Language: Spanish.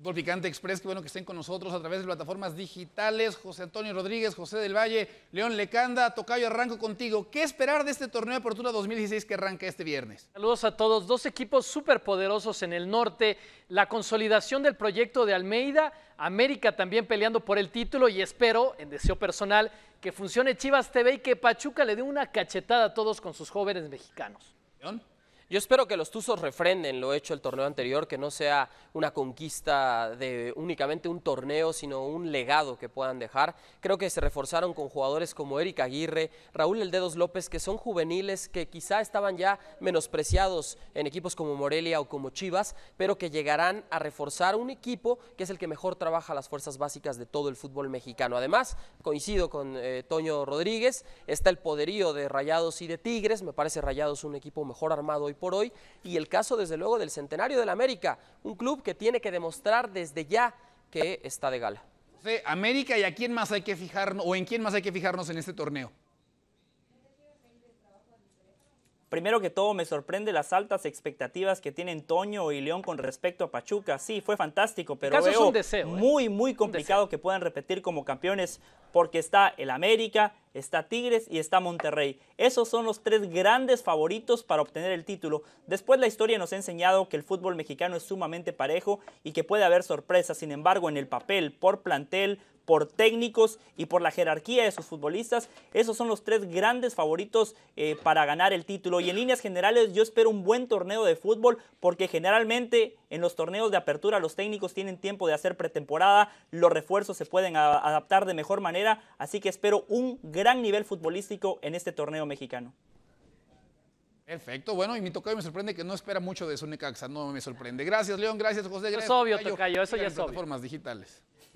Volpicante Express, qué bueno que estén con nosotros a través de plataformas digitales. José Antonio Rodríguez, José del Valle, León Lecanda, Tocayo, arranco contigo. ¿Qué esperar de este torneo de Apertura 2016 que arranca este viernes? Saludos a todos. Dos equipos superpoderosos en el norte. La consolidación del proyecto de Almeida. América también peleando por el título y espero, en deseo personal, que funcione Chivas TV y que Pachuca le dé una cachetada a todos con sus jóvenes mexicanos. ¿León? Yo espero que los Tuzos refrenden lo hecho el torneo anterior, que no sea una conquista de únicamente un torneo, sino un legado que puedan dejar. Creo que se reforzaron con jugadores como Eric Aguirre, Raúl El Dedos López, que son juveniles que quizá estaban ya menospreciados en equipos como Morelia o como Chivas, pero que llegarán a reforzar un equipo que es el que mejor trabaja las fuerzas básicas de todo el fútbol mexicano. Además, coincido con eh, Toño Rodríguez, está el poderío de Rayados y de Tigres, me parece Rayados un equipo mejor armado hoy por hoy y el caso desde luego del Centenario del América, un club que tiene que demostrar desde ya que está de gala. América y a quién más hay que fijarnos o en quién más hay que fijarnos en este torneo. Primero que todo me sorprende las altas expectativas que tienen Toño y León con respecto a Pachuca. Sí, fue fantástico, pero veo ¿eh? muy, muy complicado que puedan repetir como campeones porque está el América, está Tigres y está Monterrey. Esos son los tres grandes favoritos para obtener el título. Después la historia nos ha enseñado que el fútbol mexicano es sumamente parejo y que puede haber sorpresas. Sin embargo, en el papel, por plantel, por técnicos y por la jerarquía de sus futbolistas. Esos son los tres grandes favoritos eh, para ganar el título. Y en líneas generales yo espero un buen torneo de fútbol porque generalmente en los torneos de apertura los técnicos tienen tiempo de hacer pretemporada, los refuerzos se pueden adaptar de mejor manera, así que espero un gran nivel futbolístico en este torneo mexicano. Perfecto, bueno, y mi tocayo me sorprende que no espera mucho de su no me sorprende. Gracias, León, gracias, José. es obvio, tocayo, eso ya es obvio. digitales.